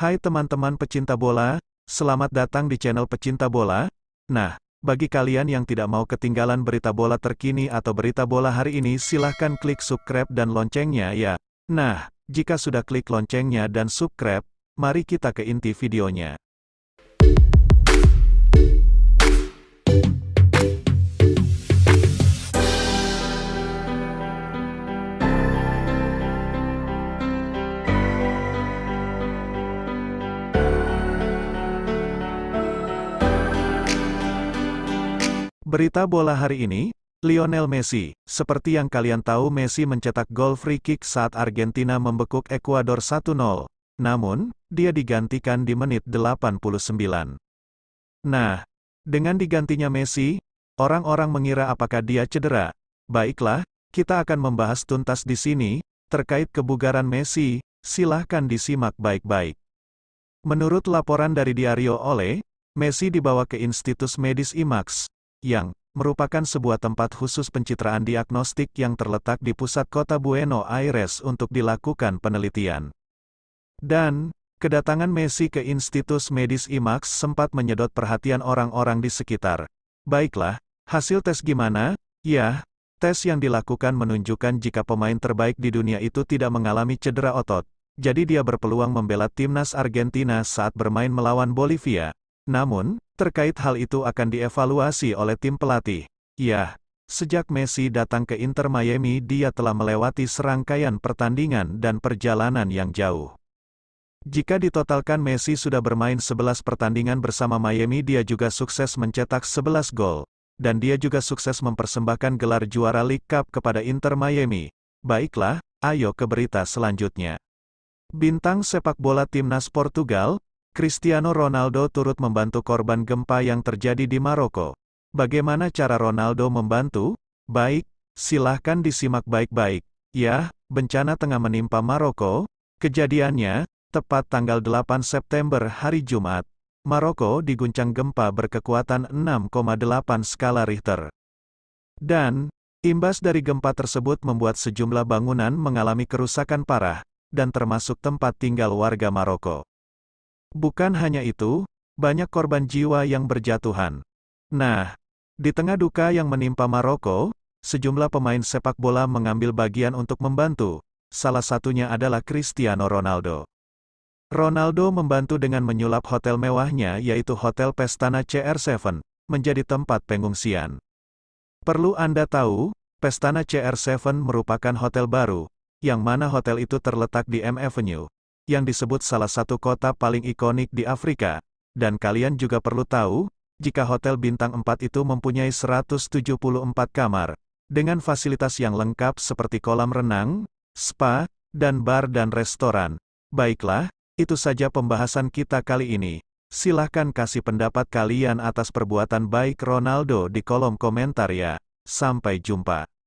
Hai teman-teman pecinta bola, selamat datang di channel pecinta bola. Nah, bagi kalian yang tidak mau ketinggalan berita bola terkini atau berita bola hari ini silahkan klik subscribe dan loncengnya ya. Nah, jika sudah klik loncengnya dan subscribe, mari kita ke inti videonya. Berita bola hari ini, Lionel Messi, seperti yang kalian tahu Messi mencetak gol free kick saat Argentina membekuk Ekuador 1-0. Namun, dia digantikan di menit 89. Nah, dengan digantinya Messi, orang-orang mengira apakah dia cedera. Baiklah, kita akan membahas tuntas di sini, terkait kebugaran Messi, silahkan disimak baik-baik. Menurut laporan dari Diario Ole, Messi dibawa ke Institut Medis IMAX, yang merupakan sebuah tempat khusus pencitraan diagnostik yang terletak di pusat kota Buenos Aires untuk dilakukan penelitian. Dan, kedatangan Messi ke Institut Medis IMAX sempat menyedot perhatian orang-orang di sekitar. Baiklah, hasil tes gimana? Ya, tes yang dilakukan menunjukkan jika pemain terbaik di dunia itu tidak mengalami cedera otot. Jadi dia berpeluang membela timnas Argentina saat bermain melawan Bolivia. Namun, Terkait hal itu akan dievaluasi oleh tim pelatih. Ya, sejak Messi datang ke Inter Miami dia telah melewati serangkaian pertandingan dan perjalanan yang jauh. Jika ditotalkan Messi sudah bermain 11 pertandingan bersama Miami dia juga sukses mencetak 11 gol, dan dia juga sukses mempersembahkan gelar juara League Cup kepada Inter Miami. Baiklah, ayo ke berita selanjutnya. Bintang sepak bola timnas Portugal, Cristiano Ronaldo turut membantu korban gempa yang terjadi di Maroko. Bagaimana cara Ronaldo membantu? Baik, silahkan disimak baik-baik. Ya, bencana tengah menimpa Maroko. Kejadiannya, tepat tanggal 8 September hari Jumat. Maroko diguncang gempa berkekuatan 6,8 skala Richter. Dan, imbas dari gempa tersebut membuat sejumlah bangunan mengalami kerusakan parah, dan termasuk tempat tinggal warga Maroko. Bukan hanya itu, banyak korban jiwa yang berjatuhan. Nah, di tengah duka yang menimpa Maroko, sejumlah pemain sepak bola mengambil bagian untuk membantu, salah satunya adalah Cristiano Ronaldo. Ronaldo membantu dengan menyulap hotel mewahnya yaitu Hotel Pestana CR7, menjadi tempat pengungsian. Perlu Anda tahu, Pestana CR7 merupakan hotel baru, yang mana hotel itu terletak di M Avenue, yang disebut salah satu kota paling ikonik di Afrika. Dan kalian juga perlu tahu, jika Hotel Bintang 4 itu mempunyai 174 kamar, dengan fasilitas yang lengkap seperti kolam renang, spa, dan bar dan restoran. Baiklah, itu saja pembahasan kita kali ini. Silahkan kasih pendapat kalian atas perbuatan baik Ronaldo di kolom komentar ya. Sampai jumpa.